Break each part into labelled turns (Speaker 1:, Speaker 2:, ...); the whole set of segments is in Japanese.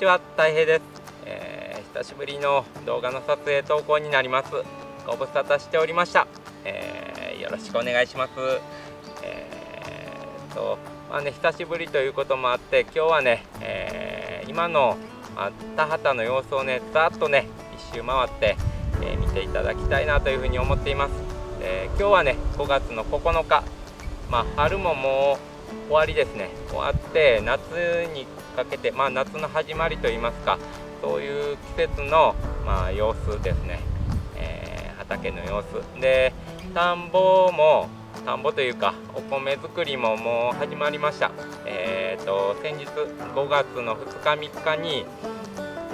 Speaker 1: ちは、たい平です、えー、久しぶりの動画の撮影投稿になります。ご無沙汰しておりました。えー、よろしくお願いします。えー、と、まあね、久しぶりということもあって、今日はね、えー、今のあ、田畑の様子をね、ざっとね、一周回って、え見ていただきたいなというふうに思っています。え今日はね、5月の9日、まあ、春ももう終わりですね。終わって夏にかけて、まあ、夏の始まりといいますかそういう季節の、まあ、様子ですね、えー、畑の様子で田んぼも田んぼというかお米作りももう始まりましたえっ、ー、と先日5月の2日3日に、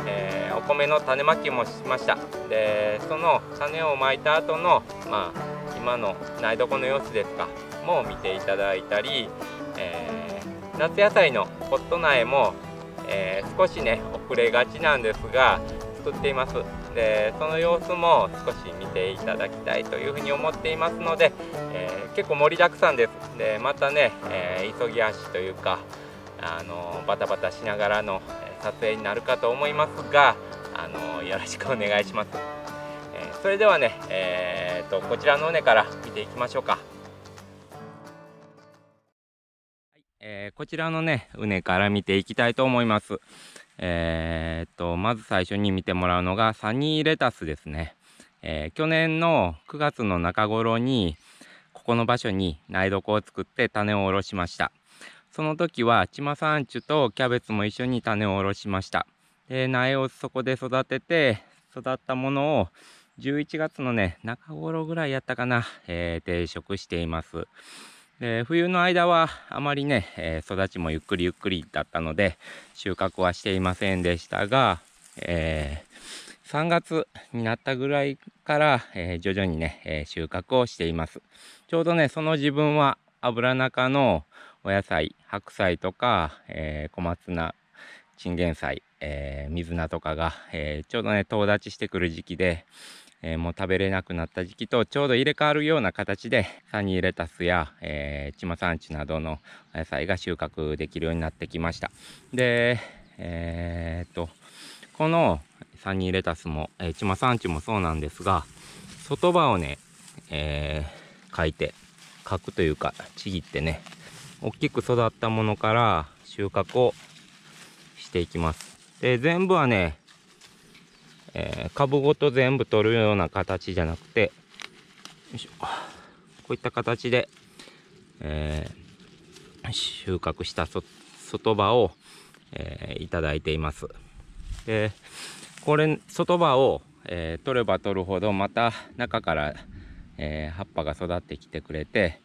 Speaker 1: えー、お米の種まきもしましたでその種をまいた後のまあ今の苗床の様子ですかも見ていただいたり、えー夏野菜のポット苗も、えー、少しね遅れがちなんですが作っていますでその様子も少し見ていただきたいというふうに思っていますので、えー、結構盛りだくさんですでまたね、えー、急ぎ足というかあのバタバタしながらの撮影になるかと思いますがあのよろしくお願いします、えそれではね、えーとこちらの尾根から見ていきましょうかえー、こちらのね、畝から見ていきたいと思います。えー、っと、まず最初に見てもらうのがサニーレタスですね。えー、去年の9月の中頃に、ここの場所に苗床を作って種を下ろしました。その時は、チマサンチュとキャベツも一緒に種を下ろしました。で、苗をそこで育てて、育ったものを、11月のね、中頃ぐらいやったかな、えー、定食しています。で冬の間はあまりね、えー、育ちもゆっくりゆっくりだったので収穫はしていませんでしたが、えー、3月になったぐらいから、えー、徐々にね、え収穫をしていますちょうどねその自分は油中のお野菜白菜とか、え小松菜チンゲン菜、え水菜とかが、えちょうどね、遠立ちしてくる時期で、えー、もう食べれなくなった時期とちょうど入れ替わるような形でサニーレタスや、えー、チマサンチなどの野菜が収穫できるようになってきました。で、えー、っと、このサニーレタスも、えー、チマサンチもそうなんですが、外葉をね、えー、描いて、描くというか、ちぎってね、大きく育ったものから収穫をしていきます。で、全部はね、えー、株ごと全部取るような形じゃなくて、こういった形で、えー、収穫した外葉を、えー、いただいています。で、これ、外葉を、えー、取れば取るほど、また中から、えー、葉っぱが育ってきてくれて、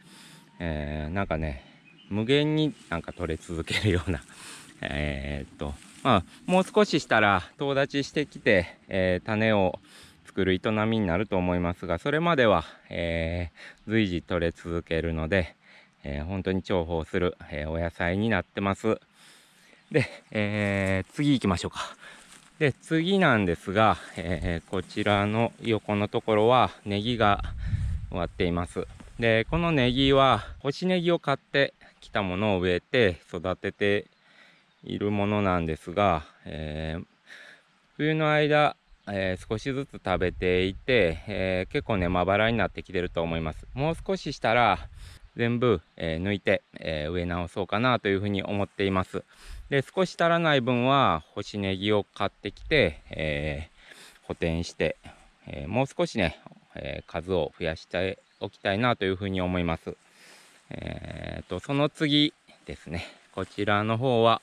Speaker 1: えー、なんかね、無限になんか取れ続けるような、えっと、まあ、もう少ししたら、遠立ちしてきて、えー、種を作る営みになると思いますが、それまでは、えー、随時取れ続けるので、えー、本当に重宝する、えお野菜になってます。で、え次行きましょうか。で、次なんですが、えこちらの横のところはネギが終わっています。で、このネギは干しネギを買ってきたものを植えて育てているものなんですが、えー、冬の間、えー、少しずつ食べていて、えー、結構ね、まばらになってきてると思います。もう少ししたら、全部、えー、抜いて、えー、植え直そうかなというふうに思っています。で、少し足らない分は、干しネギを買ってきて、えー、補填して、えー、もう少しね、えー、数を増やしておきたいなというふうに思います。えーと、とその次ですね。こちらの方は、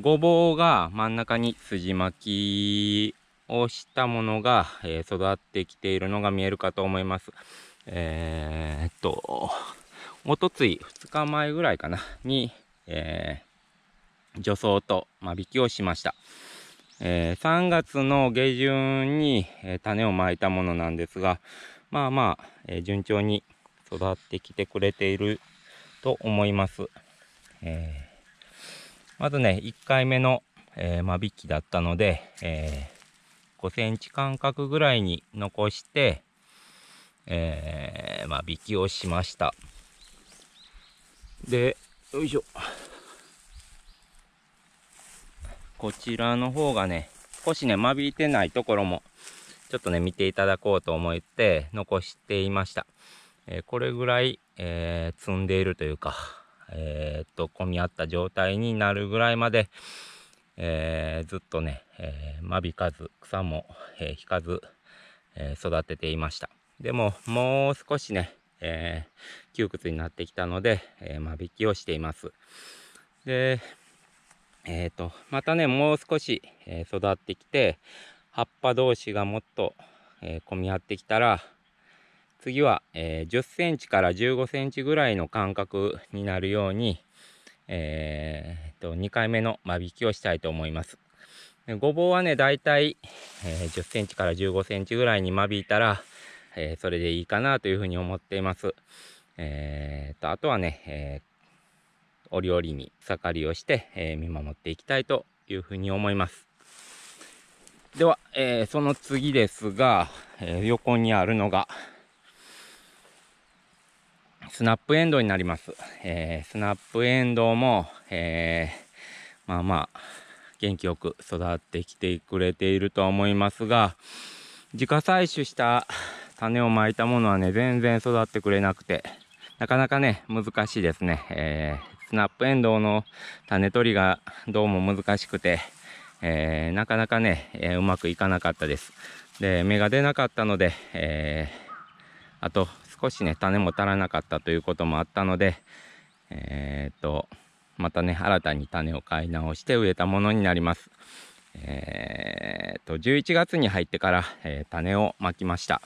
Speaker 1: ごぼうが真ん中に筋巻きをしたものが、えー、育ってきているのが見えるかと思います。えー、っと、おとつい2日前ぐらいかな、に、えー、除草と間引きをしました。えー、3月の下旬に、え種をまいたものなんですが、まあまあ、え順調に育ってきてくれていると思います。えー、まずね、1回目の、えー、間引きだったので、えー、5センチ間隔ぐらいに残して、えー、間引きをしました。で、よいしょ。こちらの方がね、少しね、間引いてないところも、ちょっとね、見ていただこうと思って、残していました。えー、これぐらい、えー、積んでいるというか、えー、っと、混み合った状態になるぐらいまで、えー、ずっとね、えー、間引かず、草も、え引かず、え育てていました。でも、もう少しね、え窮屈になってきたので、え間引きをしています。で、えっ、と、またね、もう少し、え育ってきて、葉っぱ同士がもっと、え混み合ってきたら、次は、えー、10センチから15センチぐらいの間隔になるように、えー、と2回目の間引きをしたいと思います。ごぼうはね、だいたい、え10センチから15センチぐらいに間引いたら、えー、それでいいかなというふうに思っています。えー、とあとはね、えー、お料理に草刈りをして、えー、見守っていきたいというふうに思います。では、えー、その次ですが、え横にあるのが、スナップエンドウになります。えー、スナップエンドウも、えー、まあまあ、元気よく育ってきてくれているとは思いますが、自家採取した種をまいたものはね、全然育ってくれなくて、なかなかね、難しいですね。えー、スナップエンドウの種取りがどうも難しくて、えー、なかなかね、えー、うまくいかなかったです。で、芽が出なかったので、えー、あと少しね、種も足らなかったということもあったので、えー、っと、またね、新たに種を買い直して植えたものになります。えー、っと、11月に入ってから、えー、種をまきました。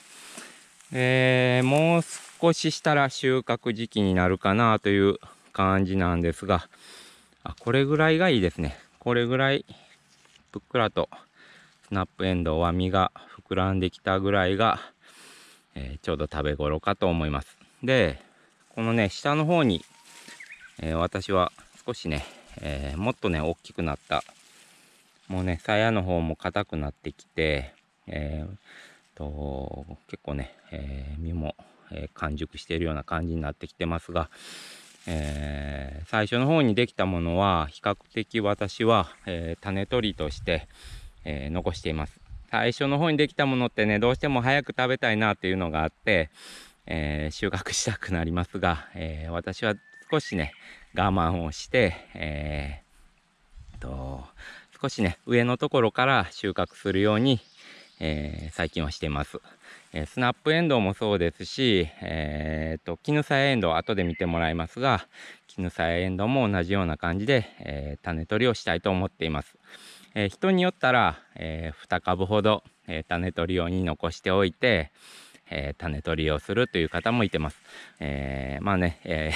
Speaker 1: えー、もう少ししたら収穫時期になるかなという感じなんですが、あ、これぐらいがいいですね。これぐらい、ぷっくらと、スナップエンドウは実が膨らんできたぐらいが、えー、ちょうど食べ頃かと思います。で、このね、下の方に、えー、私は少しね、えー、もっとね、大きくなった、もうね、鞘の方も硬くなってきて、えー、と結構ね、えー、も、えー、完熟しているような感じになってきてますが、えー、最初の方にできたものは比較的私は、え種取りとして、え残しています。最初の方にできたものってね、どうしても早く食べたいなっていうのがあって、えー、収穫したくなりますが、えー、私は少しね、我慢をして、えー、と、少しね、上のところから収穫するように、えー、最近はしてます。えー、スナップエンドウもそうですし、えー、と、絹さやエンドウ、後で見てもらいますが、絹さやエンドウも同じような感じで、えー、種取りをしたいと思っています。えー、人によったら、えー、2株ほど、え種取り用に残しておいて、え種取りをするという方もいてます。えまあね、え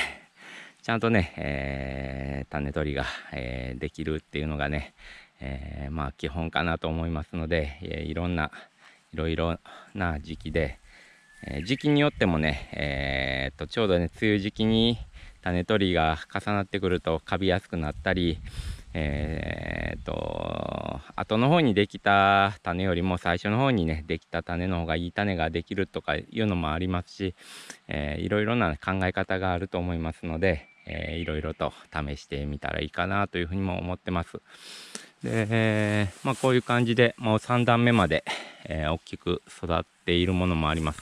Speaker 1: ちゃんとね、え種取りが、えできるっていうのがね、えまあ基本かなと思いますので、えいろんな、いろいろな時期で、え時期によってもね、えー、っとちょうどね梅雨時期に種取りが重なってくるとカビやすくなったり、えー、っと、後の方にできた種よりも最初の方にね、できた種の方がいい種ができるとかいうのもありますし、えー、いろいろな考え方があると思いますので、えー、いろいろと試してみたらいいかなというふうにも思ってます。で、えー、まあこういう感じでもう3段目まで、えー、大きく育っているものもあります。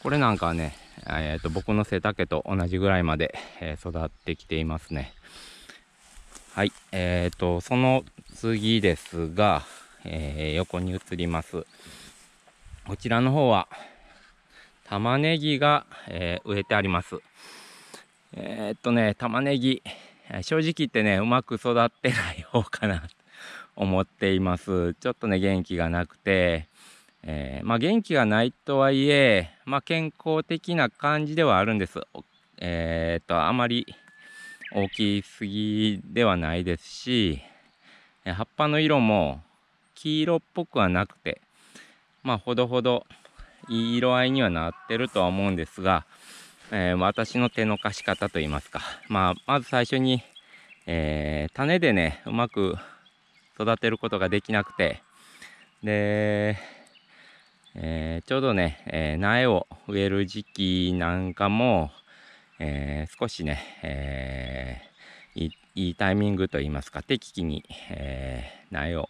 Speaker 1: これなんかはね、えーと、と僕の背丈と同じぐらいまで、えー、育ってきていますね。はい。えっ、ー、と、その次ですが、えー、横に移ります。こちらの方は、玉ねぎが、えー、植えてあります。えー、っとね、玉ねぎ、正直言ってね、うまく育ってない方かな思っています。ちょっとね、元気がなくて、えー、まあ、元気がないとはいえ、まあ、健康的な感じではあるんです。えー、っと、あまり大きすぎではないですし葉っぱの色も黄色っぽくはなくてまあほどほどいい色合いにはなってるとは思うんですが、えー、私の手の貸し方といいますか、まあ、まず最初に、えー、種でねうまく育てることができなくてで、えー、ちょうどね、え苗を植える時期なんかもえー、少しね、えー、いいタイミングといいますか適期に、えー、苗を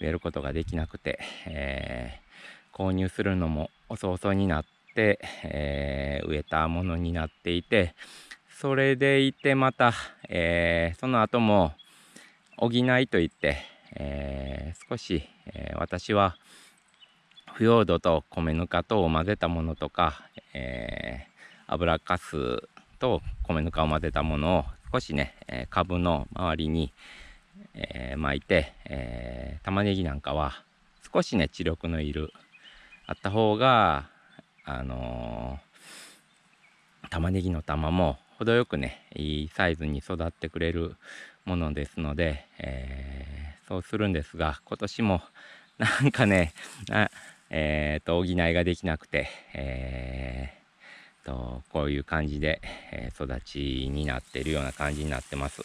Speaker 1: 植えることができなくて、え購入するのも遅々になって、え植えたものになっていてそれでいてまた、えその後も補いといって、え少し、え私は腐葉土と米ぬかとを混ぜたものとか、え油かすと米ぬかを混ぜたものを少しね、えー、株の周りに、えー、巻いて、えー、玉ねぎなんかは少しね、知力のいる、あった方が、あのー、玉ねぎの玉も程よくね、いいサイズに育ってくれるものですので、えー、そうするんですが、今年もなんかね、えっ、と、補いができなくて、えーとこういう感じで、えー、育ちになってるような感じになってます。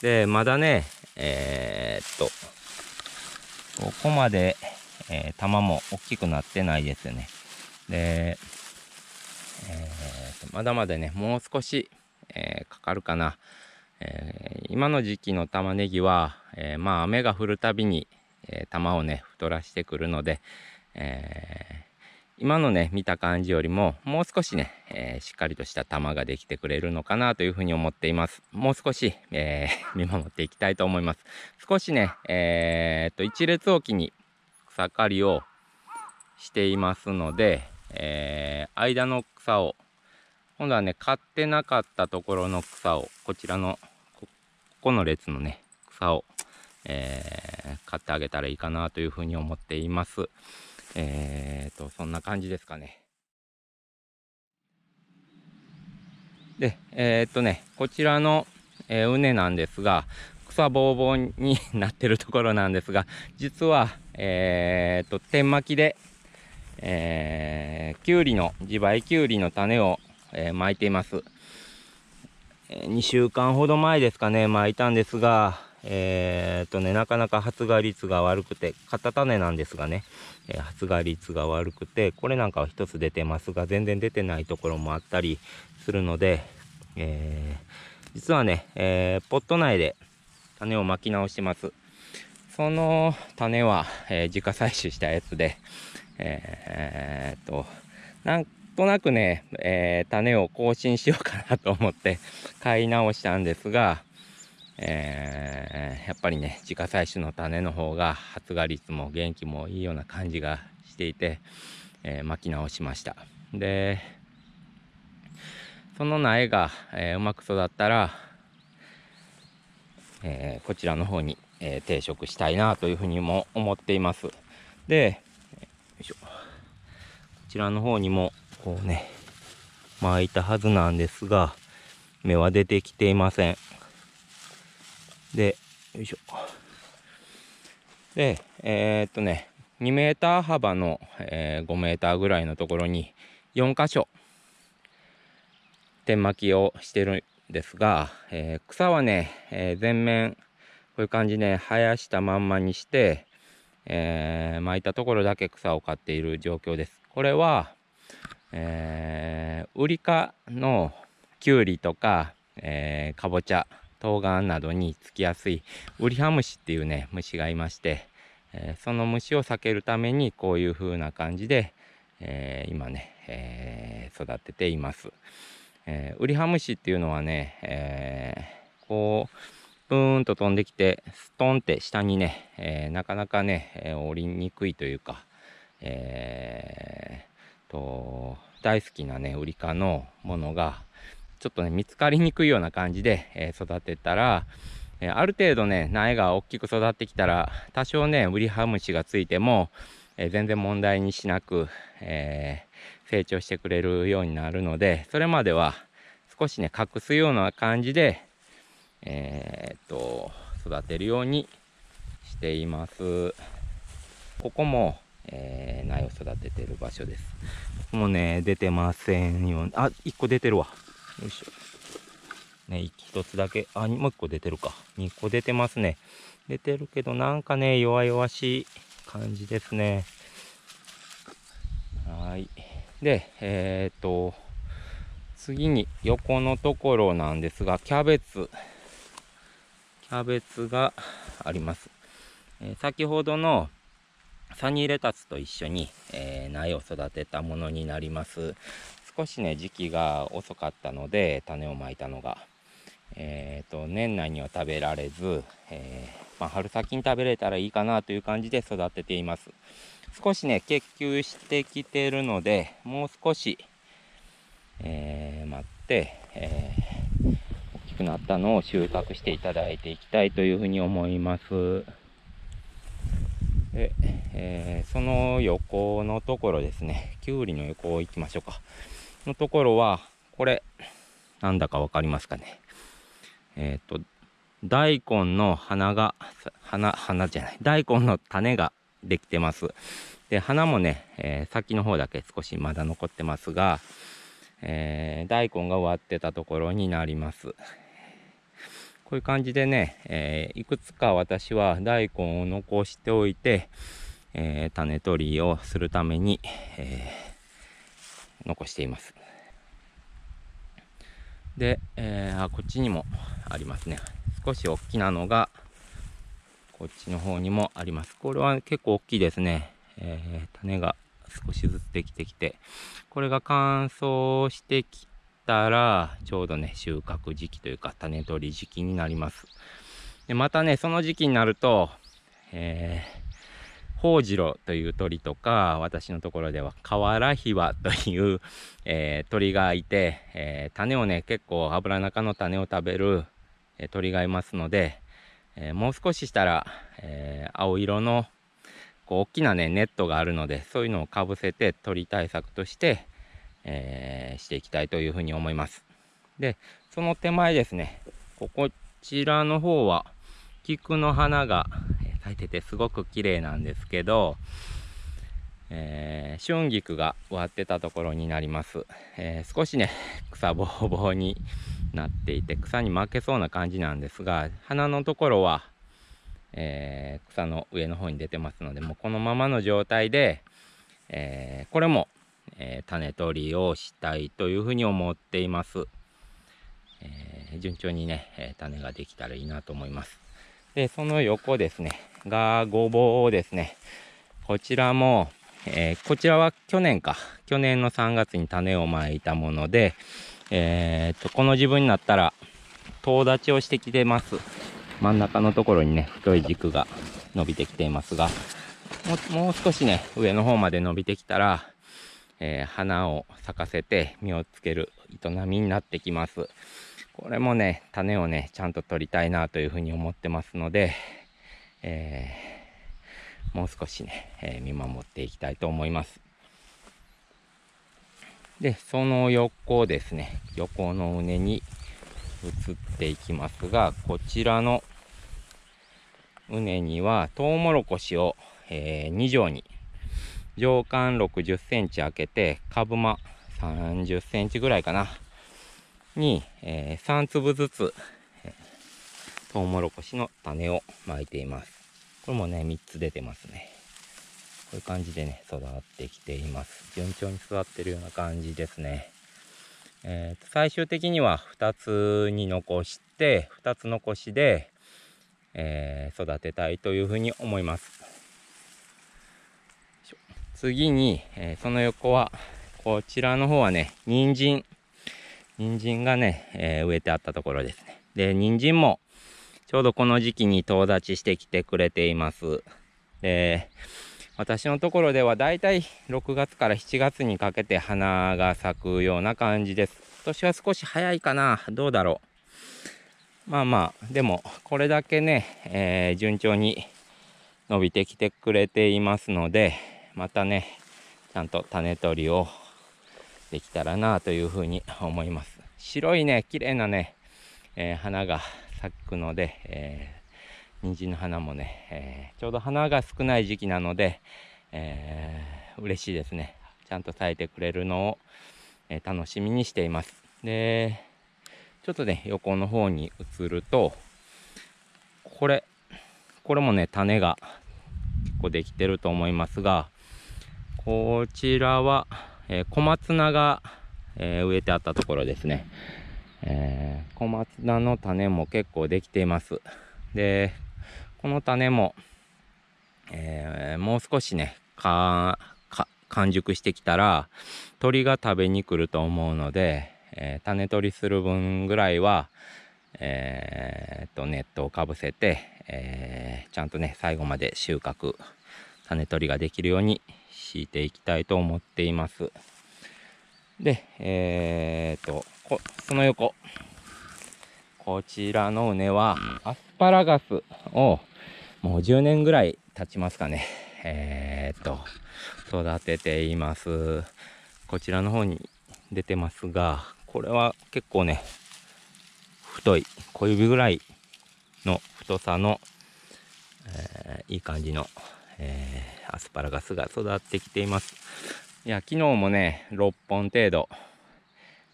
Speaker 1: で、まだね、えー、っと、ここまで、えー、玉も大きくなってないですね。で、えー、まだまだね、もう少し、えー、かかるかな。えー、今の時期の玉ねぎは、えー、まあ雨が降るたびに、えー、玉をね、太らしてくるので、え今のね、見た感じよりも、もう少しね、えー、しっかりとした玉ができてくれるのかなというふうに思っています。もう少し、えー、見守っていきたいと思います。少しね、えー、っと、一列置きに草刈りをしていますので、え間の草を、今度はね、買ってなかったところの草を、こちらの、ここの列のね、草を、え買ってあげたらいいかなというふうに思っています。えー、と、そんな感じですかね。で、えー、っとね、こちらの、えー、畝なんですが、草ぼうぼうになってるところなんですが、実は、えー、っと、天巻きで、えー、きゅうりの、自培きゅうりの種を、えー、巻いています。2週間ほど前ですかね、巻いたんですが、えー、っとね、なかなか発芽率が悪くて、片種なんですがね、えー、発芽率が悪くて、これなんかは一つ出てますが、全然出てないところもあったりするので、えー、実はね、えー、ポット内で種をまき直します。その種は、えー、自家採取したやつで、えー、っと、なんとなくね、え種を更新しようかなと思って買い直したんですが、えー、やっぱりね自家採取の種の方が発芽率も元気もいいような感じがしていて、えー、巻き直しましたでその苗が、えー、うまく育ったら、えこちらの方に、え定食したいなというふうにも思っていますでこちらの方にもこうね巻いたはずなんですが芽は出てきていませんで、よいしょ。で、えー、っとね、2メーター幅の、えー、5メーターぐらいのところに4箇所点巻きをしてるんですが、えー、草はね、え全面こういう感じね生やしたまんまにして、え巻いたところだけ草を刈っている状況です。これは、えー、ウリ科のきゅうりとか、えー、かぼちゃ冬瓜などにつきやすいウリハムシっていうね虫がいまして、えー、その虫を避けるためにこういう風な感じで、えー、今ね、えー、育てています、えウリハムシっていうのはね、えこうプーンと飛んできてストンって下にね、えなかなかね、え降りにくいというか、えーと大好きなねウリ科のものがちょっとね、見つかりにくいような感じで、え育てたら、えある程度ね、苗が大きく育ってきたら、多少ね、ウリハムシがついても、え全然問題にしなく、えー、成長してくれるようになるので、それまでは少しね、隠すような感じで、えー、っと、育てるようにしています。ここも、えー、苗を育ててる場所です。もうね、出てませんよ。あ、1個出てるわ。よいしょ。ね、一つだけ、あ、もう一個出てるか。2個出てますね。出てるけど、なんかね、弱々しい感じですね。はい。で、えっ、ー、と、次に横のところなんですが、キャベツ。キャベツがあります。えー、先ほどのサニーレタスと一緒に、えー、苗を育てたものになります。少しね時期が遅かったので種をまいたのが、えーと、と年内には食べられず、えー、まあ、春先に食べれたらいいかなという感じで育てています少しね結球してきてるのでもう少し、えー、待って、えー、大きくなったのを収穫していただいていきたいというふうに思いますで、えー、その横のところですねきゅうりの横行きましょうかのところは、これ、なんだかわかりますかね。えっ、ー、と、大根の花が、花、花じゃない、大根の種ができてます。で、花もね、えー、先の方だけ少しまだ残ってますが、えー、大根が終わってたところになります。こういう感じでね、えー、いくつか私は大根を残しておいて、え種取りをするために、えー残しています。で、えー、あこっちにもありますね。少し大きなのが、こっちの方にもあります。これは結構大きいですね。えー、種が少しずつできてきて、これが乾燥してきたら、ちょうどね、収穫時期というか、種取り時期になります。で、またね、その時期になると、えーホウジロという鳥とか、私のところではカワラヒワという、えー、鳥がいて、えー、種をね、結構油中の種を食べる、えー、鳥がいますので、えもう少ししたら、え青色のこう大きなね、ネットがあるので、そういうのをかぶせて鳥対策として、えしていきたいというふうに思います。で、その手前ですね、こちらの方は、菊の花が咲いててすごく綺麗なんですけど、えー、春菊が終わってたところになります、えー、少しね 草ぼうぼうになっていて草に負けそうな感じなんですが花のところは、えー、草の上の方に出てますのでもうこのままの状態で、えこれも、え種取りをしたいというふうに思っています、え順調にね、え種ができたらいいなと思いますで、その横ですね、がごぼうですね。こちらも、えー、こちらは去年か。去年の3月に種をまいたもので、えー、っと、この自分になったら、遠立ちをしてきてます。真ん中のところにね、太い軸が伸びてきていますが、もう少しね、上の方まで伸びてきたら、えー、花を咲かせて実をつける営みになってきます。これもね、種をね、ちゃんと取りたいなというふうに思ってますので、えー、もう少しね、えー、見守っていきたいと思います。で、その横ですね、横の畝に移っていきますが、こちらの畝にはトウモロコシを、えー、2畳に、上巻60センチ開けて、株間30センチぐらいかな、に、えー、3粒ずつ、えー、トウモロコシの種をまいています。これもね、3つ出てますね。こういう感じでね、育ってきています。順調に育ってるような感じですね。えー、最終的には2つに残して、2つ残しで、えー、育てたいというふうに思います。次に、えー、その横は、こちらの方はね、人参人参がね、えー、植えてあったところですね。で、人参もちょうどこの時期に遠立ちしてきてくれています。で、私のところではだいたい6月から7月にかけて花が咲くような感じです。今年は少し早いかな。どうだろう。まあまあ、でもこれだけね、えー、順調に伸びてきてくれていますので、またね、ちゃんと種取りをできたらなというふうに 思います。白いね、綺麗なね、えー、花が咲くので、えー、参の花もね、えー、ちょうど花が少ない時期なので、えー、嬉しいですね。ちゃんと咲いてくれるのを、えー、楽しみにしています。で、ちょっとね、横の方に移ると、これ、これもね、種が結構できてると思いますが、こちらは、え小松菜が、え植えてあったところですね。え小松菜の種も結構できています。で、この種も、えもう少しね、か、完熟してきたら、鳥が食べに来ると思うので、え種取りする分ぐらいは、えー、っと、ネットをかぶせて、えー、ちゃんとね、最後まで収穫、種取りができるように敷いていきたいと思っています。で、えー、と、その横。こちらの畝は、アスパラガスを、もう10年ぐらい経ちますかね。えー、と、育てています。こちらの方に出てますが、これは結構ね、太い、小指ぐらいの太さの、えー、いい感じのえー、アスパラガスが育ってきています。いや、昨日もね、6本程度、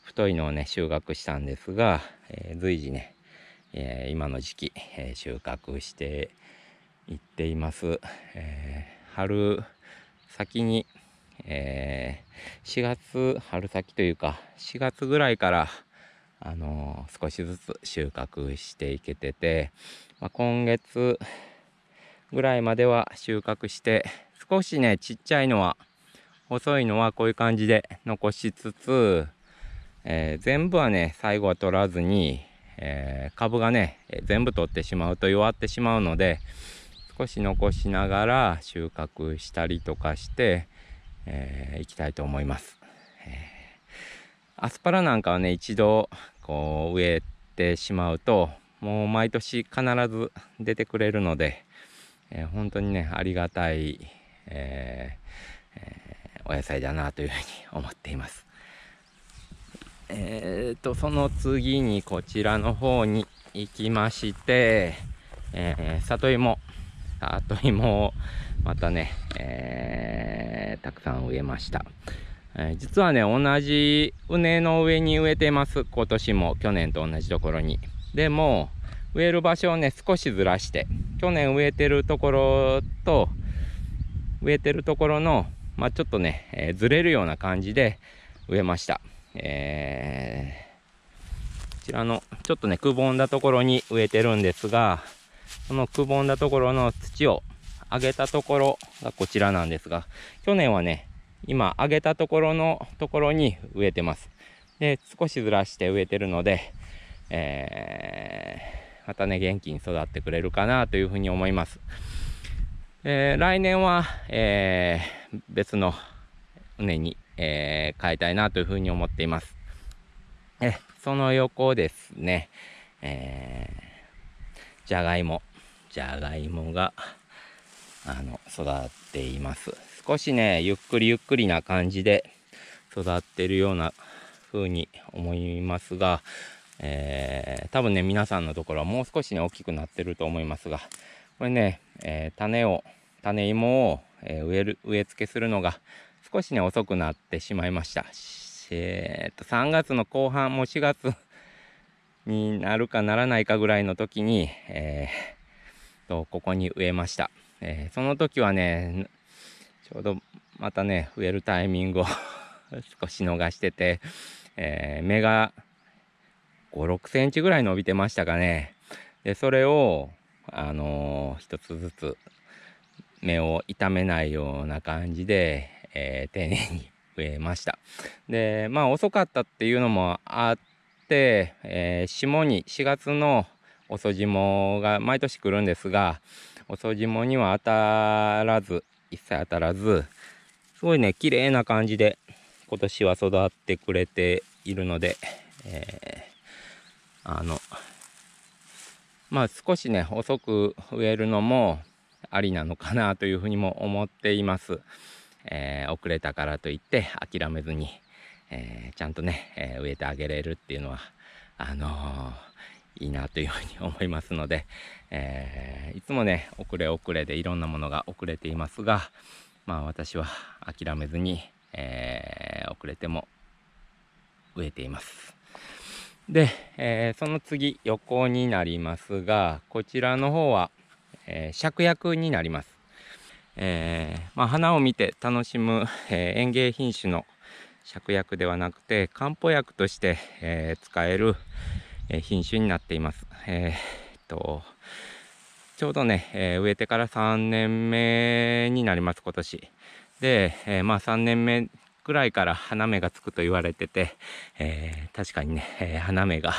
Speaker 1: 太いのをね、収穫したんですが、えー、随時ね、えー、今の時期、え収穫していっています。え春先に、え4月、春先というか、4月ぐらいから、あの少しずつ収穫していけてて、まあ、今月、ぐらいまでは収穫して少しねちっちゃいのは細いのはこういう感じで残しつつ、えー、全部はね最後は取らずに、えー、株がね全部取ってしまうと弱ってしまうので少し残しながら収穫したりとかして、えー、いきたいと思います、えー、アスパラなんかはね一度こう植えてしまうともう毎年必ず出てくれるので、えー、本当にね、ありがたい、えーえー、お野菜だなというふうに思っています。えっ、ー、と、その次にこちらの方に行きまして、え里芋、里芋をまたね、えたくさん植えました。え実はね、同じ畝の上に植えてます。今年も去年と同じところに。でも、植える場所をね、少しずらして、去年植えてるところと、植えてるところの、まあ、ちょっとね、えー、ずれるような感じで植えました。えー、こちらの、ちょっとね、くぼんだところに植えてるんですが、このくぼんだところの土を上げたところがこちらなんですが、去年はね、今上げたところのところに植えてます。で、少しずらして植えてるので、えーまたね、元気に育ってくれるかなというふうに思います。えー、来年は、えー、別の船に、えー、変えたいなというふうに思っています。え、その横ですね、えー、じゃがいも。じゃがいもが、あの、育っています。少しね、ゆっくりゆっくりな感じで育ってるような風に思いますが、えー、多分ね、皆さんのところはもう少しね、大きくなってると思いますが、これね、えー、種を、種芋を、えー、植える、植え付けするのが少しね、遅くなってしまいました。えー、っと、3月の後半、もう4月になるかならないかぐらいの時に、えー、と、ここに植えました。えー、その時はね、ちょうどまたね、植えるタイミングを 少し逃してて、えー、芽が、5、6センチぐらい伸びてましたかね。で、それを、あのー、一つずつ目を痛めないような感じで、えー、丁寧に植えました。で、まあ遅かったっていうのもあって、えー、霜に4月の遅霜が毎年来るんですが、遅霜には当たらず、一切当たらず、すごいね、綺麗な感じで今年は育ってくれているので、えあの、まあ少しね、遅く植えるのもありなのかなというふうにも思っています。えー、遅れたからといって諦めずに、えー、ちゃんとね、えー、植えてあげれるっていうのは、あのいいなというふうに思いますので、えいつもね、遅れ遅れでいろんなものが遅れていますが、まあ私は諦めずに、え遅れても植えています。で、えー、その次横になりますがこちらの方は、えー、芍薬になります、えー、まあ、花を見て楽しむ、え園芸品種の芍薬ではなくて漢方薬として、え使える、え品種になっています、えっとちょうどね、え植えてから3年目になります今年で、えまあ3年目ぐらいから花芽がつくと言われてて、えー、確かにね、えー、花芽が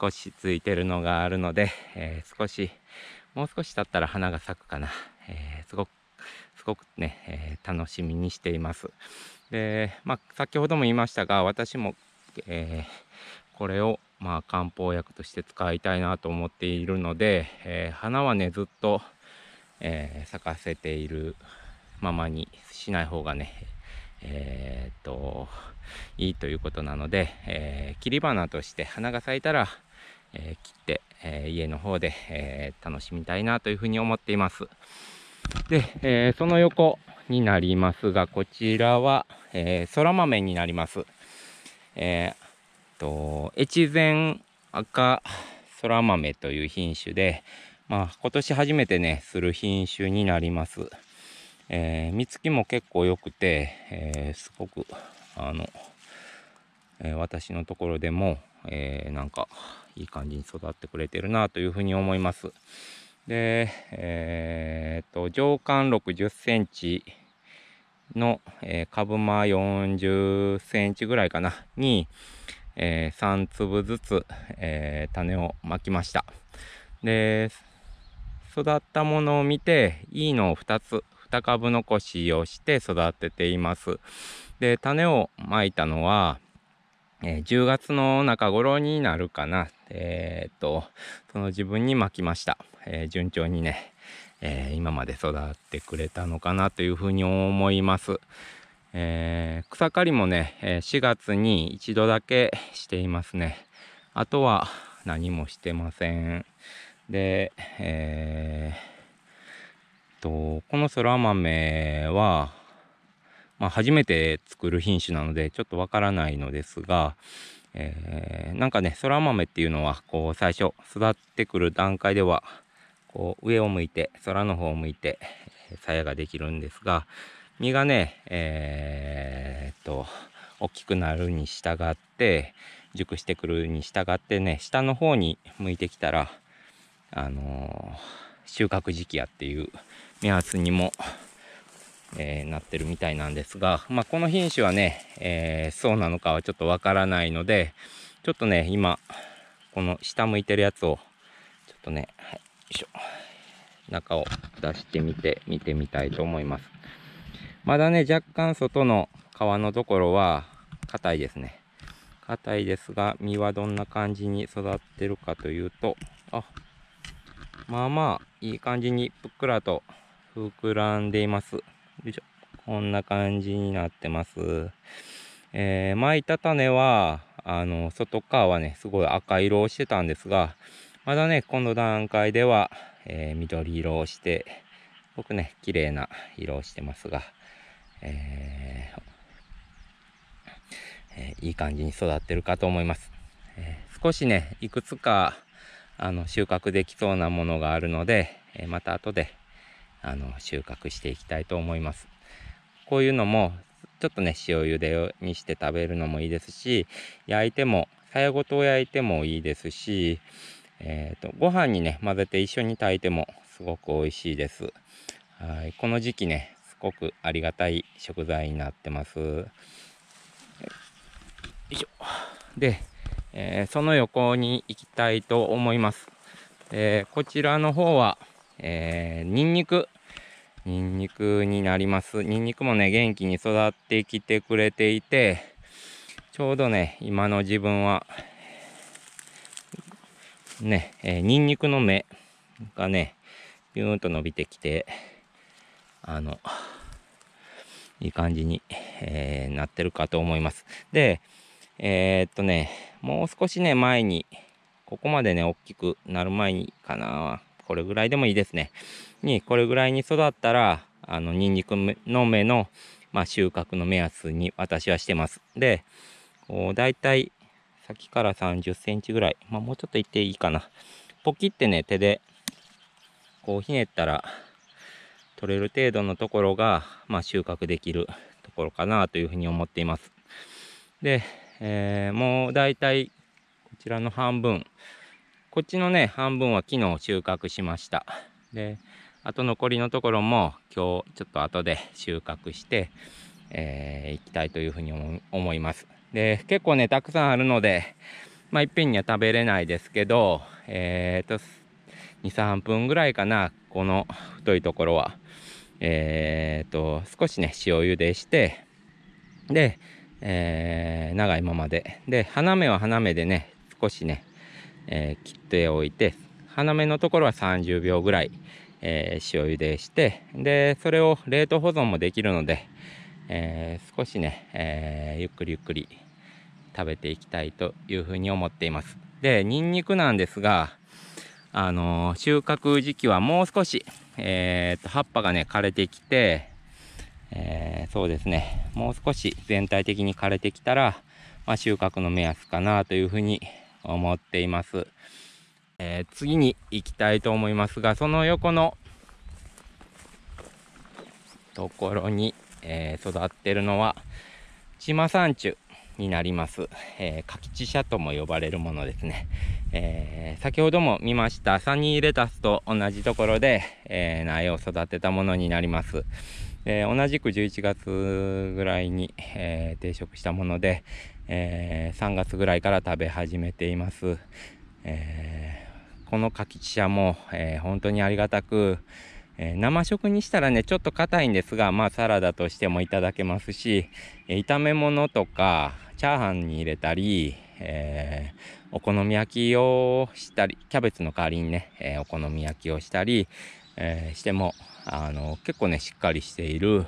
Speaker 1: 少しついてるのがあるので、えー、少し、もう少し経ったら花が咲くかな。えすごく、すごくね、え楽しみにしています。で、まあ、先ほども言いましたが、私も、えこれを、まあ、漢方薬として使いたいなと思っているので、え花はね、ずっと、え咲かせているままにしない方がね、えー、っと、いいということなので、えー、切り花として花が咲いたら、えー、切って、え家の方で、え楽しみたいなというふうに思っています。で、えその横になりますが、こちらは、えー、空豆になります。えー、と、越前赤空豆という品種で、まあ、今年初めてね、する品種になります。えー、実つきも結構良くて、えー、すごく、あの、えー、私のところでも、えー、なんか、いい感じに育ってくれてるなというふうに思います。で、えー、と、上間6 0センチの、えー、株間40センチぐらいかな、に、えー、3粒ずつ、えー、種をまきました。で、育ったものを見て、いいのを2つ、株残しをして育てています。で、種をまいたのは、えー、10月の中頃になるかな。えー、っと、その自分に巻きました。えー、順調にね、え今まで育ってくれたのかなというふうに思います。え草刈りもね、4月に一度だけしていますね。あとは何もしてません。で、えーと、このそら豆は、まあ、初めて作る品種なので、ちょっとわからないのですが、えー、なんかね、そら豆っていうのは、こう、最初、育ってくる段階では、こう、上を向いて、空の方を向いて、鞘ができるんですが、実がね、えー、っと、大きくなるに従って、熟してくるに従ってね、下の方に向いてきたら、あのー、収穫時期やっていう目安にも、えー、なってるみたいなんですが、まあ、この品種はね、えー、そうなのかはちょっとわからないので、ちょっとね、今、この下向いてるやつを、ちょっとね、はい、よいしょ、中を出してみて、見てみたいと思います。まだね、若干外の皮のところは、硬いですね。硬いですが、実はどんな感じに育ってるかというと、あ、まあまあ、いい感じにぷっくらと膨らんでいます。よいしょ。こんな感じになってます。えー、巻いた種は、あの、外側はね、すごい赤色をしてたんですが、まだね、この段階では、えー、緑色をして、僕ね、綺麗な色をしてますが、えーえー、いい感じに育ってるかと思います。えー、少しね、いくつか、あの、収穫できそうなものがあるので、えまた後であの収穫していきたいと思います。こういうのもちょっとね塩茹でにして食べるのもいいですし焼いてもさやごと焼いてもいいですし、えーと、とご飯にね混ぜて一緒に炊いてもすごく美味しいです。はいこの時期ねすごくありがたい食材になってます。よいしょで、えー、その横に行きたいと思います。えー、こちらの方はえー、ニンニク。ニンニクになります。ニンニクもね、元気に育ってきてくれていて、ちょうどね、今の自分は、ね、えー、ニンニクの芽がね、ビューンと伸びてきて、あの、いい感じに、えー、なってるかと思います。で、えー、っとね、もう少しね、前に、ここまでね、大きくなる前にかな、これぐらいでもいいですね。に、これぐらいに育ったら、あの、ニンニクの芽の、まあ、収穫の目安に私はしてます。で、こう、だいたい先から30センチぐらい。まあ、もうちょっといっていいかな。ポキってね、手で、こうひねったら、取れる程度のところが、まあ、収穫できるところかなというふうに思っています。で、えー、もうだいたいこちらの半分、こっちのね、半分は昨日収穫しました。で、あと残りのところも今日ちょっと後で収穫して、えー、いきたいというふうに思います。で、結構ね、たくさんあるので、まあ、いっぺんには食べれないですけど、えー、と、2、3分ぐらいかな、この太いところは。えー、と、少しね、塩茹でして、で、えー、長いままで。で、花芽は花芽でね、少しね、えー、切っておいて花芽のところは30秒ぐらい、えー、塩茹でしてでそれを冷凍保存もできるので、えー、少しね、えゆっくりゆっくり食べていきたいというふうに思っていますでニンニクなんですがあの収穫時期はもう少し、えー、と葉っぱがね枯れてきて、えそうですねもう少し全体的に枯れてきたら、まあ、収穫の目安かなというふうに思っています。えー、次に行きたいと思いますが、その横のところに、えー、育ってるのは、チマサンチュになります。えー、カキチシャとも呼ばれるものですね。えー、先ほども見ましたサニーレタスと同じところで、えー、苗を育てたものになります。えー、同じく11月ぐらいに、え定植したもので、えー、3月ぐらいから食べ始めています。えー、この柿茶も、えー、本当にありがたく、え生食にしたらね、ちょっと硬いんですが、まあサラダとしてもいただけますし、え炒め物とか、チャーハンに入れたり、えお好み焼きをしたり、キャベツの代わりにね、えお好み焼きをしたり、えしても、あの、結構ね、しっかりしている、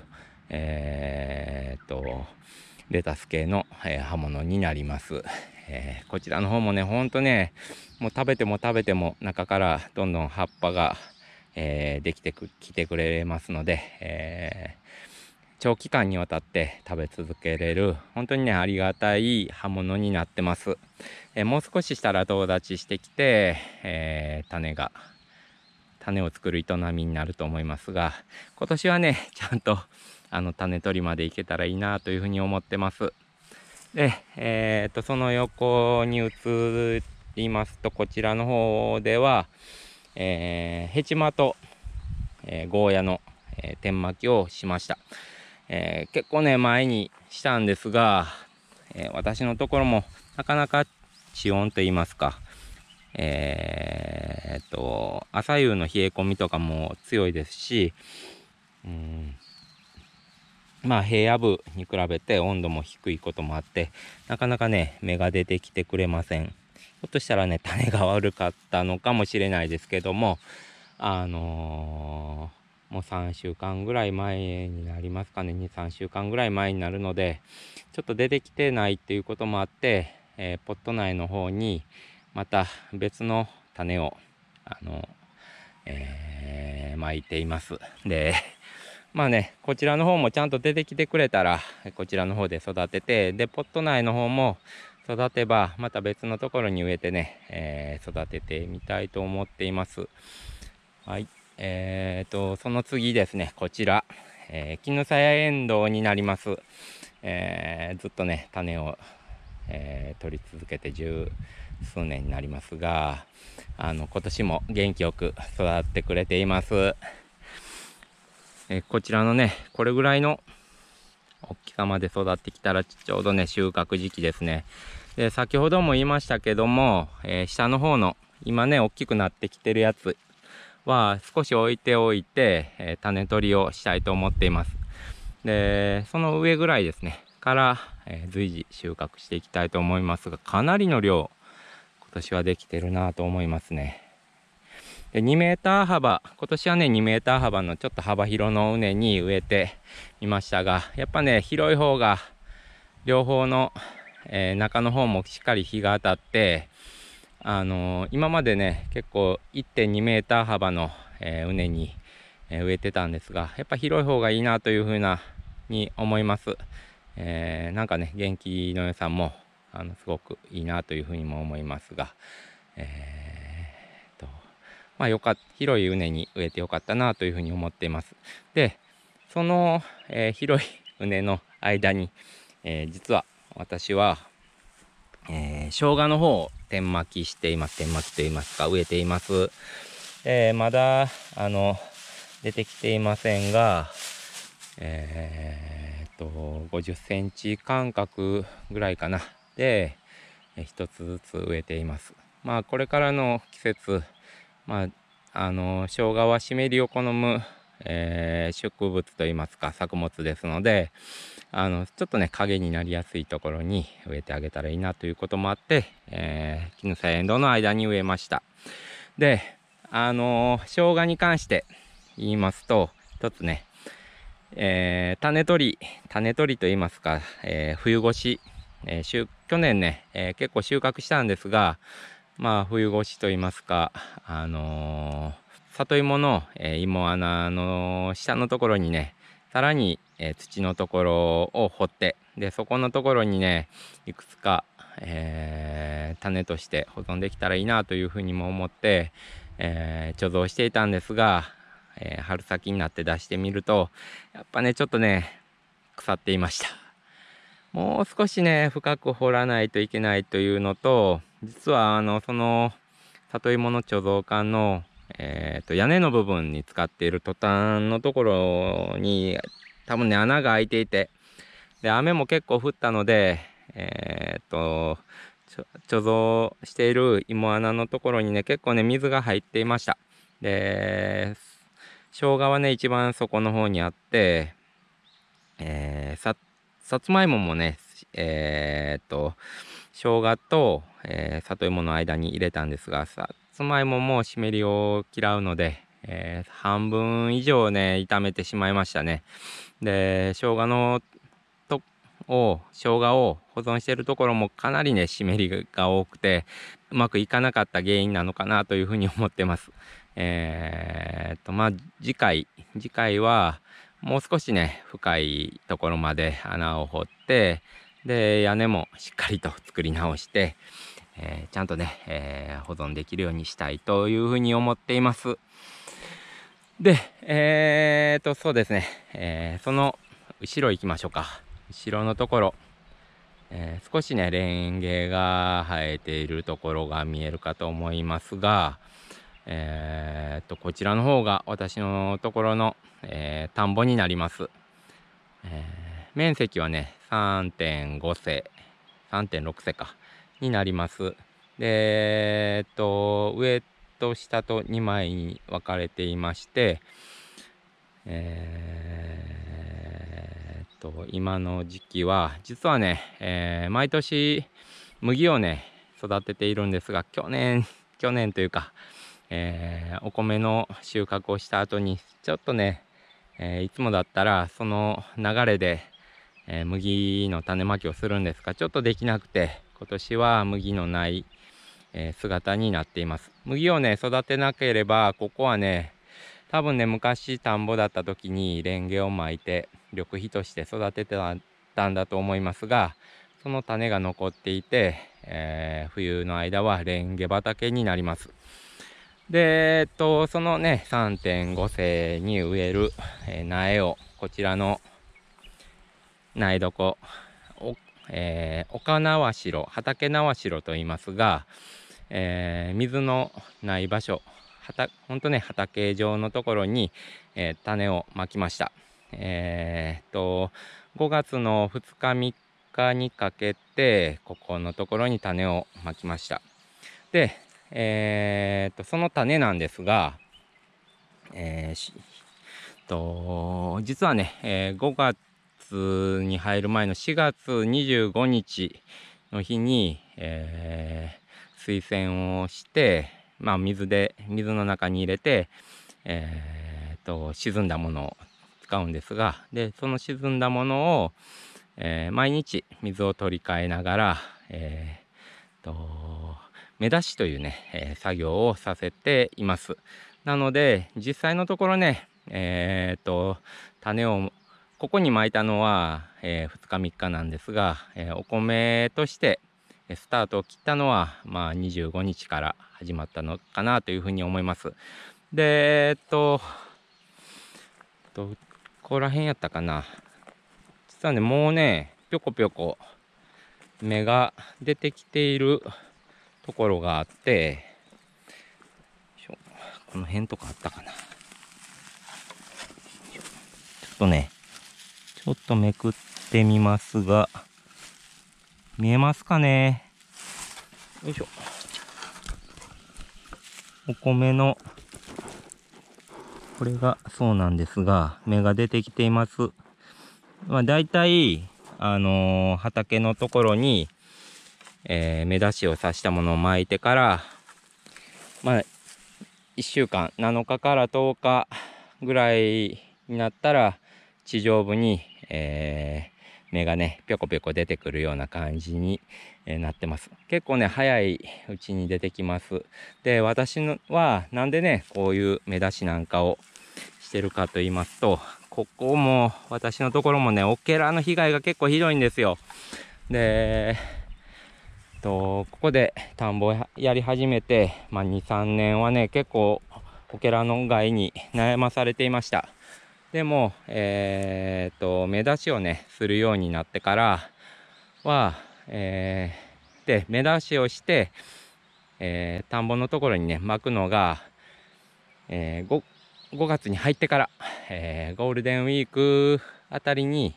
Speaker 1: えっと、レタス系の、えー、刃物になります。えー、こちらの方もね、ほんとね、もう食べても食べても中からどんどん葉っぱが、えー、できてく、来てくれますので、え長期間にわたって食べ続けれる、本当にね、ありがたい刃物になってます。えもう少ししたら友達してきて、え種が、種を作る営みになると思いますが、今年はね、ちゃんとあの種取りまで行けたらいいなというふうに思ってます。で、えー、っと、その横に移りますと、こちらの方では、えー、ヘチマと、えー、ゴーヤの、えー、天巻きをしました。えー、結構ね、前にしたんですが、えー、私のところもなかなか地温と言いますか、えー、っと、朝夕の冷え込みとかも強いですし、うん、まあ平野部に比べて温度も低いこともあってなかなかね芽が出てきてくれませんひょっとしたらね種が悪かったのかもしれないですけどもあのー、もう3週間ぐらい前になりますかね23週間ぐらい前になるのでちょっと出てきてないっていうこともあって、えー、ポット内の方にまた別の種をあの、えー、巻いていますでまあね、こちらの方もちゃんと出てきてくれたら、こちらの方で育てて、で、ポット内の方も育てば、また別のところに植えてね、えー、育ててみたいと思っています。はい。えーと、その次ですね、こちら、えー、絹さやエンドウになります。えー、ずっとね、種を、えー、取り続けて十数年になりますが、あの、今年も元気よく育ってくれています。えこちらのね、これぐらいの大きさまで育ってきたらちょうどね、収穫時期ですね。で、先ほども言いましたけども、えー、下の方の、今ね、大きくなってきてるやつは少し置いておいて、えー、種取りをしたいと思っています。で、その上ぐらいですね、から、えー、随時収穫していきたいと思いますが、かなりの量、今年はできてるなと思いますね。2メーター幅、今年はね、2メーター幅のちょっと幅広の畝に植えてみましたが、やっぱね、広い方が、両方の、えー、中の方もしっかり日が当たって、あのー、今までね、結構1.2メーター幅の、えー、畝に、え植えてたんですが、やっぱ広い方がいいなというふうな、に思います。えなんかね、元気の良さも、あの、すごくいいなというふうにも思いますが、えーまあ、よか広い畝に植えてよかったなというふうに思っています。で、その、えー、広い畝の間に、えー、実は私は、えー、生姜の方を天巻きしています。天巻きと言いますか、植えています。えまだ、あの、出てきていませんが、えっと、50センチ間隔ぐらいかな。で、えー、つずつ植えています。まあ、これからの季節、まあ、あの生姜は湿りを好む、えー、植物といいますか作物ですのであのちょっとね影になりやすいところに植えてあげたらいいなということもあって、えー、キヌサエンドの間に植えましたであの生姜に関して言いますと一つね、えー、種取り種取りと言いますか、えー、冬越し、えー、去年ね、えー、結構収穫したんですがまあ冬越しといいますかあのー、里芋の、えー、芋穴の下のところにねさらに、えー、土のところを掘ってでそこのところにねいくつか、えー、種として保存できたらいいなというふうにも思って、え貯蔵していたんですが、え春先になって出してみるとやっぱねちょっとね腐っていましたもう少しね深く掘らないといけないというのと実はあのその里芋の貯蔵管の、えーと、屋根の部分に使っているトタンのところに多分ね穴が開いていてで雨も結構降ったのでえー、と貯蔵している芋穴のところにね結構ね水が入っていましたで生姜はね一番底の方にあって、えー、ささつまいももねえっ、と生姜と、えー、里芋の間に入れたんですがさつまいもも湿りを嫌うので、えー、半分以上ね炒めてしまいましたねで生姜のとを生姜を保存してるところもかなりね湿りが多くてうまくいかなかった原因なのかなというふうに思ってますえー、っとまあ次回次回はもう少しね深いところまで穴を掘ってで、屋根もしっかりと作り直して、えー、ちゃんとね、えー、保存できるようにしたいというふうに思っています。で、えーと、そうですね、えー、その後ろ行きましょうか。後ろのところ、えー、少しね、レンゲが生えているところが見えるかと思いますが、えー、っと、こちらの方が私のところの、えー、田んぼになります。え面積はね、3.5世、3.6世か、になります。で、えっと、上と下と2枚に分かれていまして、えー、っと、今の時期は、実はね、えー、毎年麦をね、育てているんですが、去年、去年というか、えー、お米の収穫をした後に、ちょっとね、えいつもだったらその流れでえー、麦の種まきをするんですがちょっとできなくて今年は麦のない、えー、姿になっています麦をね育てなければここはね多分ね昔田んぼだった時にレンゲを巻いて緑肥として育ててたんだと思いますがその種が残っていて、えー、冬の間はレンゲ畑になりますで、えっと、そのね、3.5世に植える、えー、苗を、こちらの苗床お、えー、丘縄城畑縄城と言いますが、えー、水のない場所んとね畑状のところに、えー、種をまきました。えー、と5月の2日3日にかけてここのところに種をまきました。で、えー、とその種なんですが、えー、と実はね、えー、5月に入る前の4月25日の日に、えー、水洗をして、まあ、水で、水の中に入れて、えー、と、沈んだものを使うんですが、で、その沈んだものを、えー、毎日水を取り替えながら、えー、と、目出しというね、えー、作業をさせています。なので、実際のところね、えー、っと、種をここに巻いたのは、えー、2日3日なんですが、えー、お米としてスタートを切ったのは、まあ、25日から始まったのかなというふうに思います。で、えっと、どこら辺やったかな。実はね、もうね、ぴょこぴょこ芽が出てきているところがあって、この辺とかあったかな。ちょっとね、ちょっとめくってみますが、見えますかねよいしょ。お米の、これがそうなんですが、芽が出てきています。まあ大体、あのー、畑のところに、えー、目出しを刺したものを巻いてから、まあ、1週間、7日から10日ぐらいになったら、地上部にえー、芽がね、ぴょこぴょこ出てくるような感じに、えなってます。結構ね、早いうちに出てきます。で、私のは、なんでね、こういう目出しなんかをしてるかと言いますと、ここも、私のところもね、オケラの被害が結構ひどいんですよ。で、とここで田んぼやり始めて、まあ、23年はね結構オケラの害に悩まされていましたでも、えー、っと、目出しをね、するようになってからは、えー、で、目出しをして、えー、田んぼのところにね、巻くのが、えー、5, 5月に入ってから、えー、ゴールデンウィークあたりに、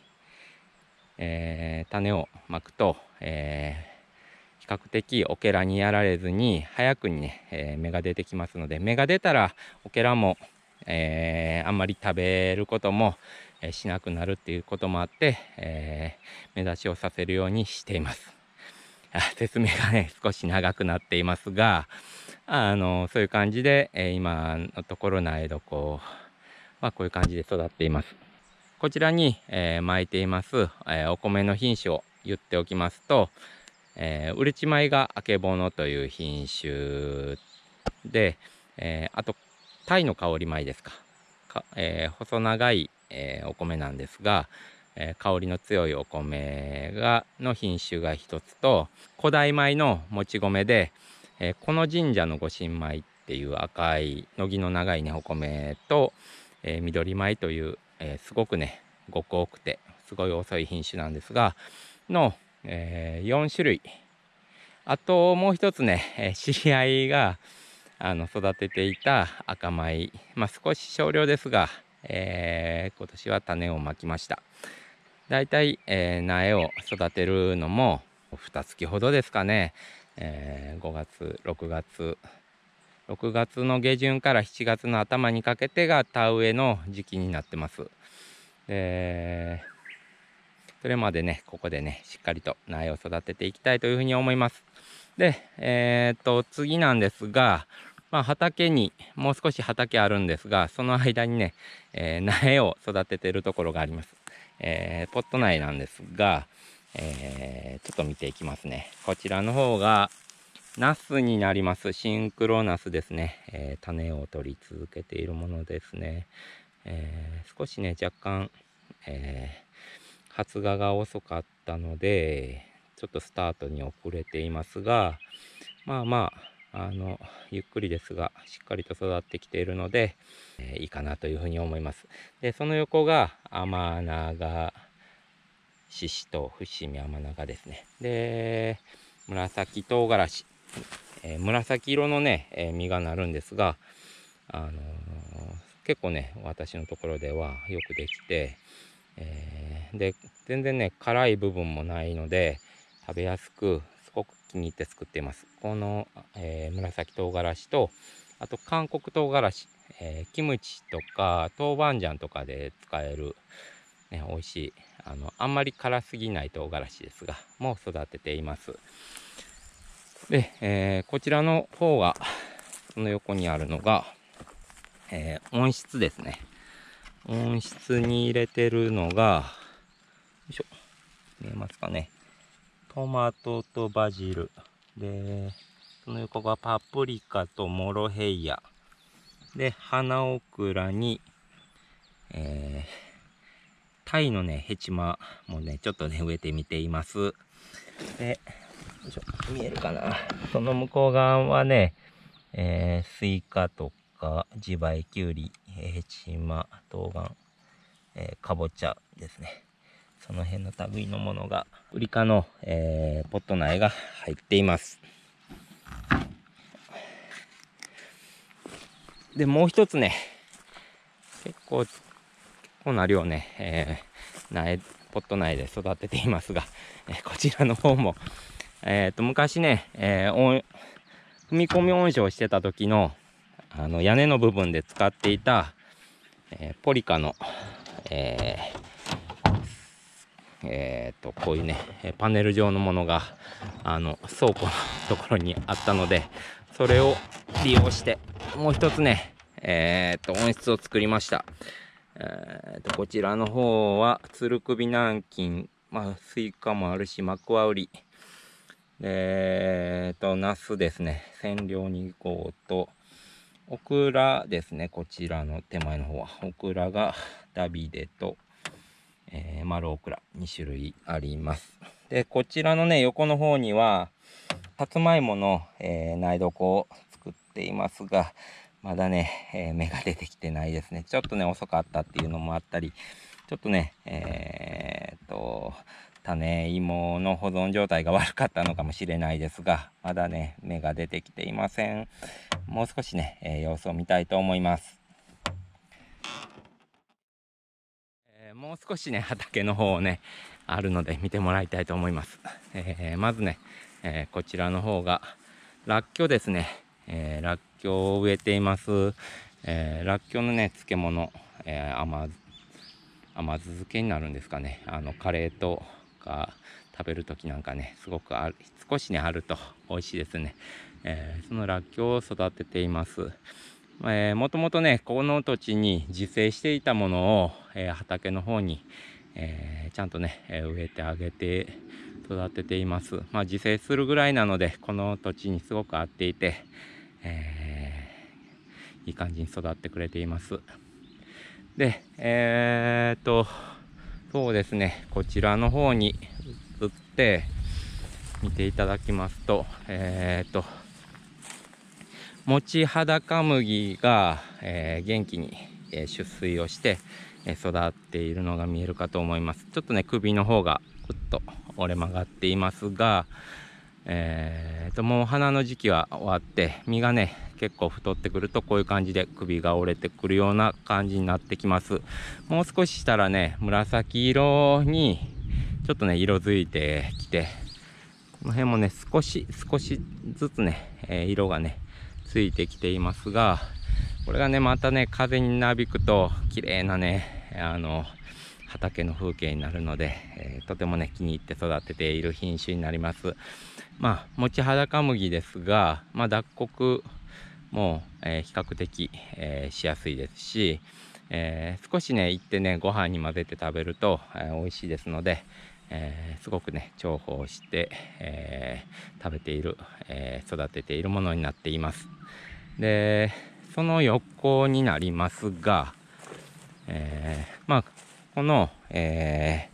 Speaker 1: えー、種をまくと、えー、比較的オケラにやられずに早くにね、えー、芽が出てきますので芽が出たらオケラもえー、あんまり食べることも、えしなくなるっていうこともあって、えー、目指しをさせるようにしています。説明がね、少し長くなっていますが、あの、そういう感じで、え今のところ苗床はこういう感じで育っています。こちらに、えー、巻いています、えお米の品種を言っておきますと、えー、うるち米があけぼのという品種で、えー、あとタイの香り米ですかか、えー、細長い、えー、お米なんですが、えー、香りの強いお米がの品種が一つと古代米のもち米で、えこの神社の御神米っていう赤い乃木の長いねお米と、え緑米という、えすごくねごく多くてすごい遅い品種なんですがの、え4種類あともう一つね、え知り合いが、あの育てていた赤米、まあ、少し少量ですが、えー、今年は種をまきましただいたい、えー、苗を育てるのも2月ほどですかね、えー、5月6月6月の下旬から7月の頭にかけてが田植えの時期になってますでそれまでねここでねしっかりと苗を育てていきたいというふうに思いますで、えー、っと、次なんですが、まあ、畑に、もう少し畑あるんですが、その間にね、えー、苗を育ててるところがあります。えー、ポット苗なんですが、えー、ちょっと見ていきますね。こちらの方が、ナスになります。シンクロナスですね。えー、種を取り続けているものですね。えー、少しね、若干、えー、発芽が遅かったので、ちょっとスタートに遅れていますが、まあまあ、あの、ゆっくりですが、しっかりと育ってきているので、えー、いいかなというふうに思います。で、その横が、甘長、獅子と伏見甘長ですね。で、紫唐辛子。えー、紫色のね、えー、実がなるんですが、あのー、結構ね、私のところではよくできて、えで、全然ね、辛い部分もないので、食べやすく、すごく気に入って作っています。この、えー、紫唐辛子と、あと韓国唐辛子、えー、キムチとか豆板醤とかで使える、ね、美味しいあの、あんまり辛すぎない唐辛子ですが、もう育てています。で、えー、こちらの方が、その横にあるのが、えー、温室ですね。温室に入れてるのが、よいしょ、見えますかね。トマトとバジル。で、その横がパプリカとモロヘイヤ。で、花オクラに、えー、タイのね、ヘチマもね、ちょっとね、植えてみています。で、よいしょ、見えるかな。その向こう側はね、えー、スイカとか、自梅、きゅうり、ヘチマ、冬瓜、えー、かぼちゃですね。その辺の類のものが、ウリ科の、えー、ポット苗が入っています。で、もう一つね、結構、結構な量ね、えー、苗、ポット苗で育てていますが、えー、こちらの方も、えっ、と、昔ね、えー、踏み込み温床してた時の、あの、屋根の部分で使っていた、えー、ポリカの、えー、えっ、ー、と、こういうね、パネル状のものが、あの、倉庫のところにあったので、それを利用して、もう一つね、えっ、ー、と、温室を作りました。えっ、ー、と、こちらの方は、鶴首クビ南京、まあ、スイカもあるし、マクワウリ、えっ、ー、と、ナスですね、千両こ号と、オクラですね、こちらの手前の方は。オクラがダビデと、えー、丸オクラ2種類あります。で、こちらのね、横の方には、さつまいもの、えー、苗床を作っていますが、まだね、えー、芽が出てきてないですね。ちょっとね、遅かったっていうのもあったり、ちょっとね、えー、っと、種芋の保存状態が悪かったのかもしれないですが、まだね、芽が出てきていません。もう少しね、え様子を見たいと思います。もう少しね、畑の方をね、あるので見てもらいたいと思います。えー、まずね、えー、こちらの方が、らっきょうですね。えらっきょうを植えています。えらっきょうのね、漬物、え甘、甘酢漬けになるんですかね。あの、カレーとか食べる時なんかね、すごくある、少しね、あると美味しいですね。えそのらっきょうを育てています。えー、もともとねこの土地に自生していたものを、えー、畑の方に、えー、ちゃんとね、え植えてあげて育てています、まあ、自生するぐらいなのでこの土地にすごく合っていて、えいい感じに育ってくれていますでえー、っとそうですねこちらの方に移って見ていただきますとえっと持ちはだか麦が、えー、元気に、えー、出水をして、え育っているのが見えるかと思います。ちょっとね、首の方がぐっと折れ曲がっていますが、えーと、ともう花の時期は終わって実がね結構太ってくるとこういう感じで首が折れてくるような感じになってきますもう少ししたらね紫色にちょっとね色づいてきてこの辺もね少し少しずつね、えー、色がねついてきていますが、これがね、またね、風になびくと、綺麗なね、あの、畑の風景になるので、えー、とてもね、気に入って育てている品種になります。まあ、持ち裸麦ですが、まあ、脱穀も、えー、比較的、えー、しやすいですし、え少しね、行ってね、ご飯に混ぜて食べると、え美味しいですので、えー、すごくね重宝して、えー、食べている、えー、育てているものになっていますでその横になりますが、えまあこの、えー、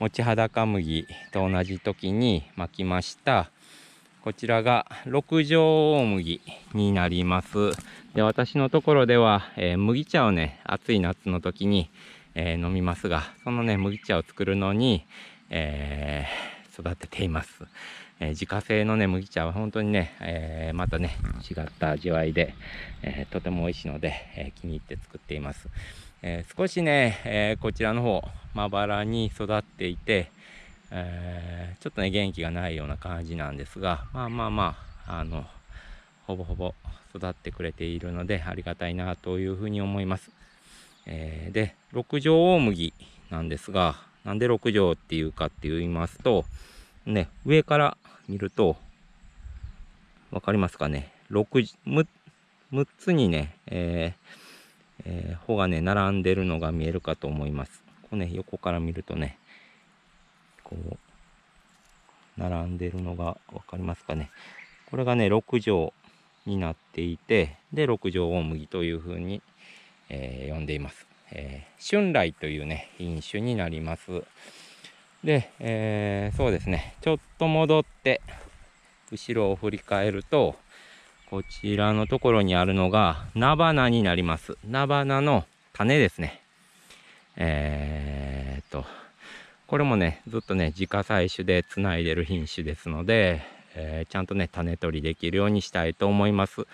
Speaker 1: 持ち裸麦と同じ時に巻きましたこちらが六条大麦になりますで私のところでは、えー、麦茶をね暑い夏の時に、え飲みますがそのね麦茶を作るのに、えー、育てています。えー、自家製のね、麦茶は本当にね、えー、またね、違った味わいで、えとても美味しいので、え気に入って作っています。え少しね、えこちらの方、まばらに育っていて、えちょっとね、元気がないような感じなんですが、まあまあまあ、あの、ほぼほぼ育ってくれているので、ありがたいなというふうに思います。えで、六条大麦なんですが、なんで6畳っていうかって言いますと、ね、上から見ると、わかりますかね。6、6, つにね、えー、えー、穂がね、並んでるのが見えるかと思います。こうね、横から見るとね、こう、並んでるのが分かりますかね。これがね、6畳になっていて、で、6畳大麦というふうに、えー、呼んでいます。えー、春雷というね、品種になります。で、えー、そうですね、ちょっと戻って、後ろを振り返ると、こちらのところにあるのが、菜花になります。菜花の種ですね。えー、っと、これもね、ずっとね、自家採取でつないでる品種ですので、えー、ちゃんとね、種取りできるようにしたいと思います。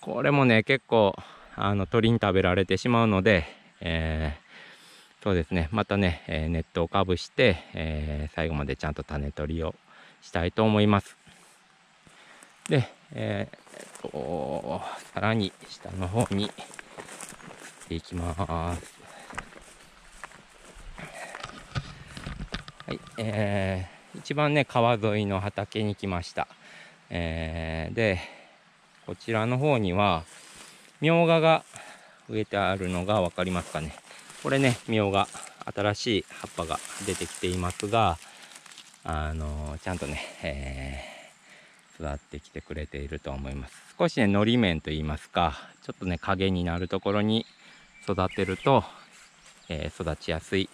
Speaker 1: これもね、結構、あの鳥に食べられてしまうので、えー、そうですねまたね、えー、ネットをかぶして、えー、最後までちゃんと種取りをしたいと思いますで、えー、とさらに下の方に移っていきますはいえー、一番ね川沿いの畑に来ました、えー、でこちらの方には、みょうがが植えてあるのが分かりますかねこれねみょうが新しい葉っぱが出てきていますがあのー、ちゃんとね、えー、育ってきてくれていると思います少しねのり面といいますかちょっとね影になるところに育てると、えー、育ちやすい、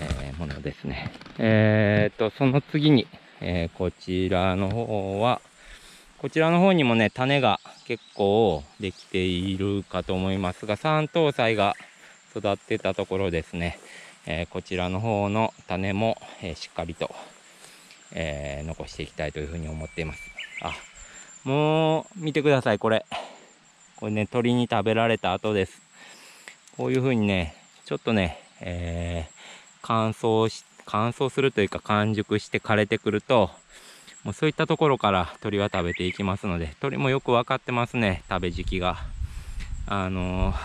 Speaker 1: えものですねえっとその次に、えこちらの方はこちらの方にもね、種が結構できているかと思いますが、三等菜が育ってたところですね、えー、こちらの方の種も、えー、しっかりと、えー、残していきたいというふうに思っています。あ、もう見てください、これ。これね、鳥に食べられた後です。こういうふうにね、ちょっとね、え乾燥し、乾燥するというか完熟して枯れてくると、もうそういったところから鳥は食べていきますので鳥もよく分かってますね食べ時期があのー、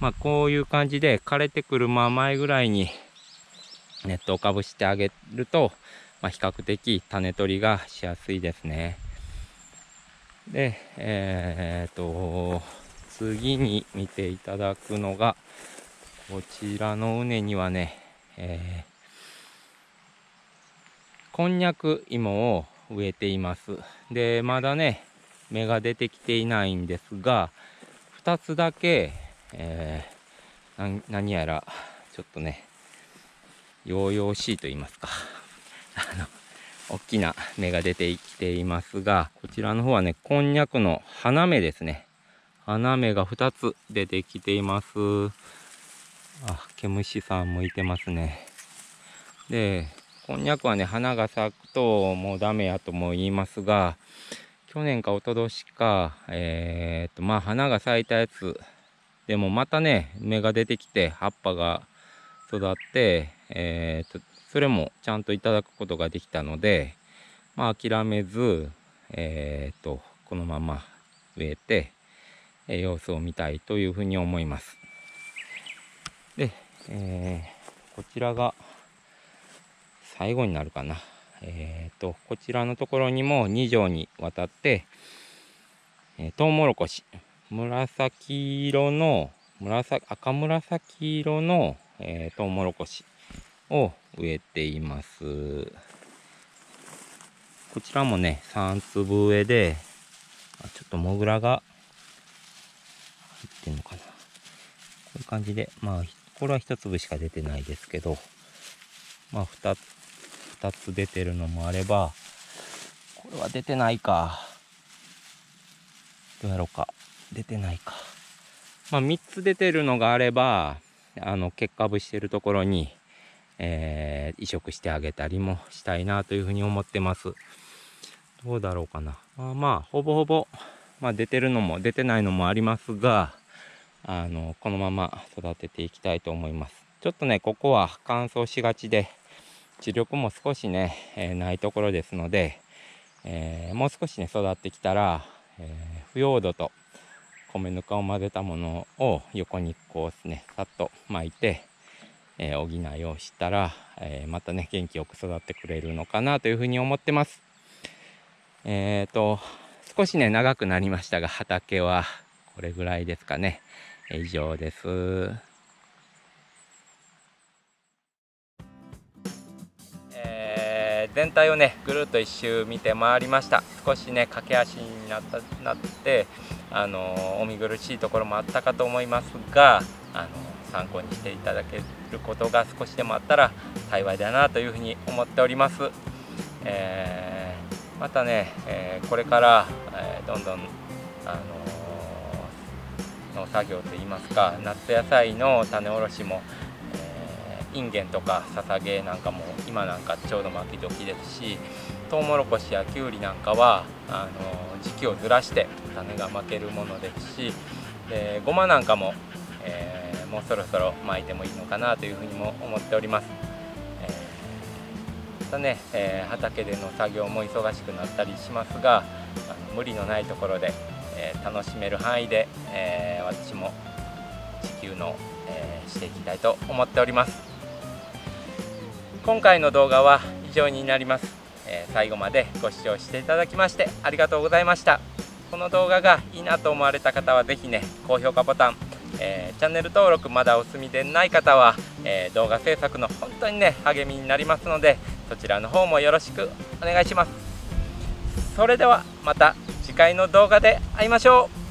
Speaker 1: まあこういう感じで枯れてくる間前ぐらいにネットをかぶしてあげると、まあ、比較的種取りがしやすいですねでえー、っと次に見ていただくのがこちらの畝にはね、えーこんにゃく芋を植えています。で、まだね、芽が出てきていないんですが、2つだけ、えー、何やら、ちょっとね、ヨーヨーしいと言いますか。あの、大きな芽が出てきていますが、こちらの方はね、こんにゃくの花芽ですね。花芽が2つ出てきています。あ、毛虫さん向いてますね。で、こんにゃくはね、花が咲くともうダメやとも言いますが、去年か一昨年か、えー、っと、まあ花が咲いたやつ、でもまたね、芽が出てきて、葉っぱが育って、えー、っと、それもちゃんといただくことができたので、まあ諦めず、えー、っと、このまま植えて、え様子を見たいというふうに思います。で、えー、こちらが、最後になるかな。えっ、ー、と、こちらのところにも2畳にわたって、えー、トウモロコシ、紫色の、紫赤紫色の、えー、トウモロコシを植えています。こちらもね、3粒植えで、ちょっとモグラが入ってんのかな。こういう感じで、まあ、これは1粒しか出てないですけど、まあ、2 2つ出てるのもあればこれは出てないかどうやろうか出てないかまあ3つ出てるのがあればあの結果部してるところに、えー、移植してあげたりもしたいなというふうに思ってますどうだろうかなまあまあほぼほぼ、まあ、出てるのも出てないのもありますがあのこのまま育てていきたいと思いますちょっとねここは乾燥しがちで視力も少しね、えー、ないところですので、えー、もう少しね育ってきたら、えー、腐葉土と米ぬかを混ぜたものを横にこうねさっと巻いて、え補いをしたら、えまたね元気よく育ってくれるのかなというふうに思ってます。えっ、と少しね長くなりましたが畑はこれぐらいですかね以上です。全体をねぐるっと一周見て回りました少しね駆け足になったなってあのお見苦しいところもあったかと思いますがあの参考にしていただけることが少しでもあったら幸いだなというふうに思っております、えー、またね、えー、これから、えー、どんどんあのー、の作業といいますか夏野菜の種おろしも、えー、インゲンとかささげなんかも今なんかちょうど巻き時ですしトウモロコシやきゅうりなんかはあの時期をずらして種が巻けるものですしでごまなんかも、えー、もうそろそろ巻いてもいいのかなというふうにも思っております。えまたね、えー、畑での作業も忙しくなったりしますがあの無理のないところで、えー、楽しめる範囲で、え私も地球の、えしていきたいと思っております。今回の動画は以上になります、えー、最後までご視聴していただきましてありがとうございましたこの動画がいいなと思われた方は是非ね高評価ボタン、えー、チャンネル登録まだお済みでない方は、えー、動画制作の本当にね励みになりますのでそちらの方もよろしくお願いしますそれではまた次回の動画で会いましょう